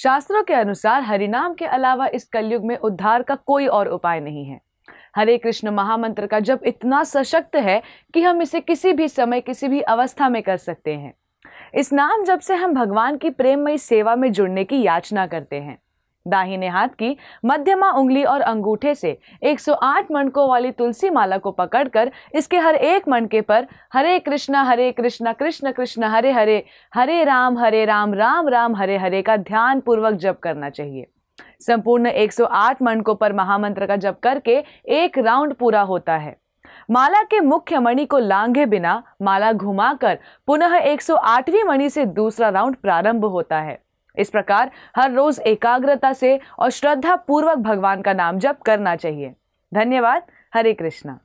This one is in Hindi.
शास्त्रों के अनुसार हरिनाम के अलावा इस कलयुग में उद्धार का कोई और उपाय नहीं है हरे कृष्ण महामंत्र का जब इतना सशक्त है कि हम इसे किसी भी समय किसी भी अवस्था में कर सकते हैं इस नाम जब से हम भगवान की प्रेममयी सेवा में जुड़ने की याचना करते हैं दाहिने हाथ की मध्यमा उंगली और अंगूठे से 108 मणकों वाली तुलसी माला को पकड़कर इसके हर एक मणके पर हरे कृष्णा हरे कृष्णा कृष्ण कृष्ण हरे हरे हरे राम हरे राम राम राम हरे हरे का ध्यान पूर्वक जप करना चाहिए संपूर्ण 108 मणकों पर महामंत्र का जप करके एक राउंड पूरा होता है माला के मुख्य मणि को लांघे बिना माला घुमाकर पुनः 108वीं मणि से दूसरा राउंड प्रारंभ होता है इस प्रकार हर रोज एकाग्रता से और श्रद्धा पूर्वक भगवान का नाम जप करना चाहिए धन्यवाद हरे कृष्णा